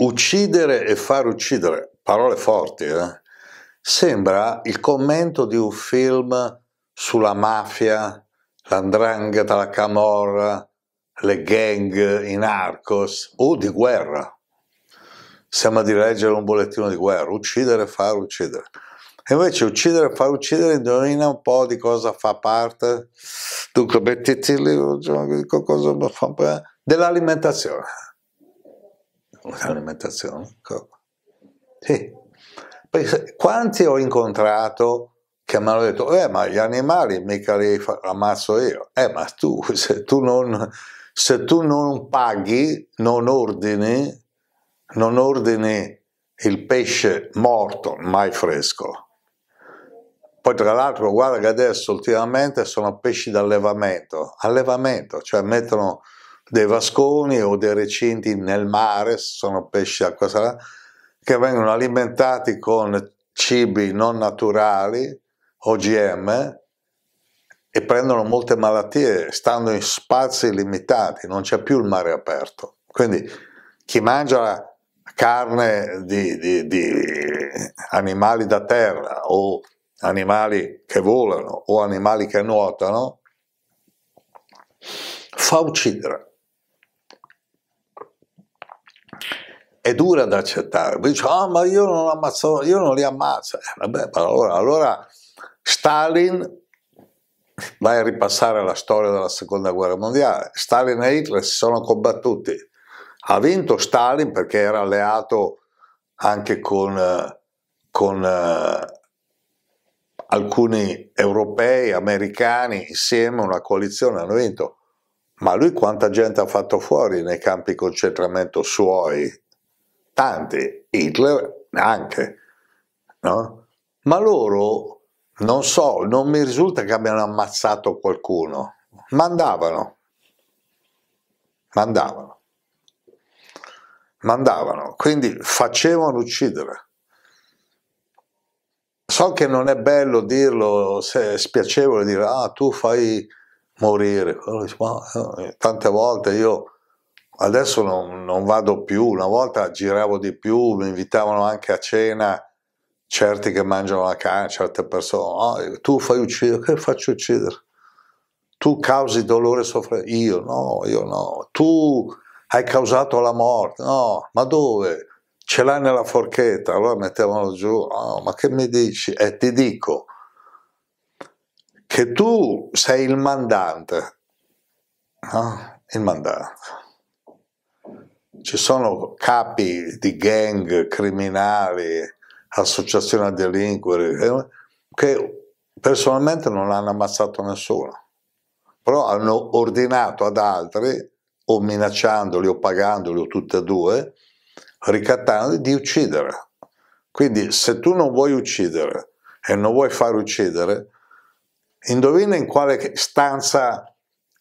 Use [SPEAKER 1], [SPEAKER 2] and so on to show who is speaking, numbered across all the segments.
[SPEAKER 1] Uccidere e far uccidere, parole forti, eh? sembra il commento di un film sulla mafia, l'andrangheta, la camorra, le gang, in arcos o di guerra. Sembra di leggere un bollettino di guerra, uccidere e far uccidere. E invece uccidere e far uccidere indovina un po' di cosa fa parte. Dunque mettiti lì, cosa fa parte dell'alimentazione un'alimentazione. Sì. Perché quanti ho incontrato che mi hanno detto, eh ma gli animali mica li ammazzo io, eh ma tu se tu non, se tu non paghi, non ordini, non ordini il pesce morto, mai fresco. Poi tra l'altro guarda che adesso ultimamente sono pesci d'allevamento, allevamento, cioè mettono dei vasconi o dei recinti nel mare, sono pesci acqua salata, che vengono alimentati con cibi non naturali, OGM, e prendono molte malattie stando in spazi limitati, non c'è più il mare aperto. Quindi chi mangia la carne di, di, di animali da terra o animali che volano o animali che nuotano, fa uccidere. è dura da accettare. Dice, ah, oh, ma io non ammazzo, io non li ammazzo. Eh, vabbè, allora, allora Stalin vai a ripassare la storia della seconda guerra mondiale. Stalin e Hitler si sono combattuti. Ha vinto Stalin perché era alleato anche con, con eh, alcuni europei, americani, insieme una coalizione hanno vinto. Ma lui quanta gente ha fatto fuori nei campi di concentramento suoi tanti, Hitler anche, no? ma loro non so, non mi risulta che abbiano ammazzato qualcuno, mandavano, mandavano, mandavano, quindi facevano uccidere. So che non è bello dirlo, se è spiacevole dire ah tu fai morire, eh, tante volte io adesso non, non, vado più, una volta giravo di più, mi invitavano anche a cena certi che mangiano la carne, certe persone, oh, tu fai uccidere, che faccio uccidere? Tu causi dolore e sofferenza? io no, io no, tu hai causato la morte, no, ma dove? Ce l'hai nella forchetta, allora mettevano giù, oh, ma che mi dici? E eh, ti dico che tu sei il mandante, no? Ah, il mandante ci sono capi di gang, criminali, associazioni a delinquere, eh, che personalmente non hanno ammazzato nessuno, però hanno ordinato ad altri, o minacciandoli o pagandoli o tutte e due, ricattandoli di uccidere. Quindi se tu non vuoi uccidere e non vuoi far uccidere, indovina in quale stanza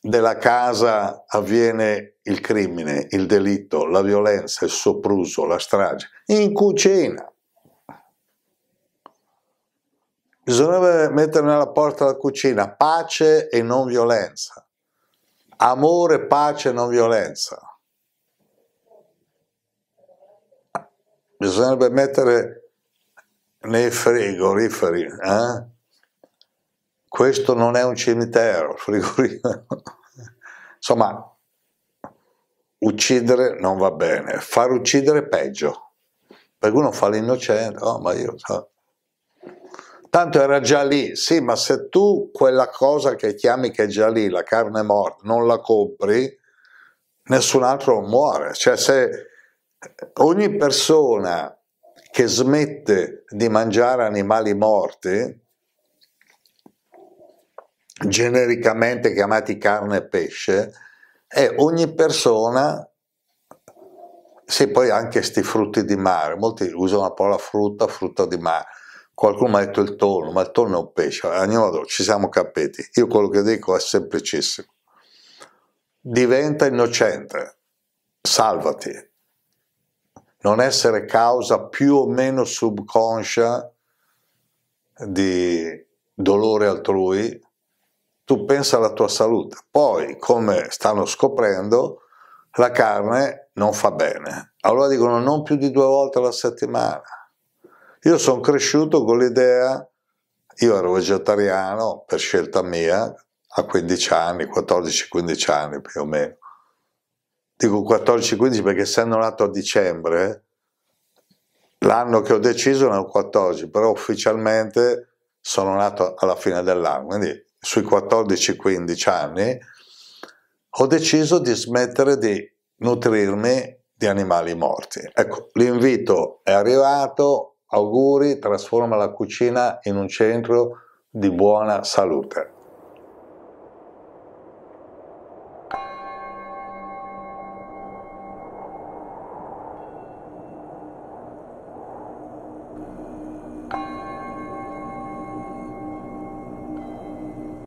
[SPEAKER 1] della casa avviene il crimine, il delitto, la violenza, il sopruso, la strage, in cucina. Bisognerebbe mettere nella porta della cucina pace e non violenza, amore, pace e non violenza. Bisognerebbe mettere nei frigoriferi, eh? questo non è un cimitero, frigorifero. Insomma, uccidere non va bene, far uccidere peggio, perché uno fa l'innocente, oh ma io... So. Tanto era già lì, sì, ma se tu quella cosa che chiami che è già lì, la carne morta, non la compri, nessun altro muore. Cioè se ogni persona che smette di mangiare animali morti, genericamente chiamati carne e pesce, è ogni persona, sì poi anche questi frutti di mare, molti usano la parola frutta, frutta di mare, qualcuno ha detto il tonno, ma il tonno è un pesce, a ogni modo ci siamo capiti, io quello che dico è semplicissimo, diventa innocente, salvati, non essere causa più o meno subconscia di dolore altrui, tu pensa alla tua salute. Poi, come stanno scoprendo, la carne non fa bene. Allora dicono non più di due volte alla settimana. Io sono cresciuto con l'idea, io ero vegetariano per scelta mia a 15 anni, 14-15 anni più o meno. Dico 14-15 perché essendo nato a dicembre, l'anno che ho deciso ne ho 14, però ufficialmente sono nato alla fine dell'anno, quindi sui 14-15 anni, ho deciso di smettere di nutrirmi di animali morti. Ecco, l'invito è arrivato, auguri, trasforma la cucina in un centro di buona salute.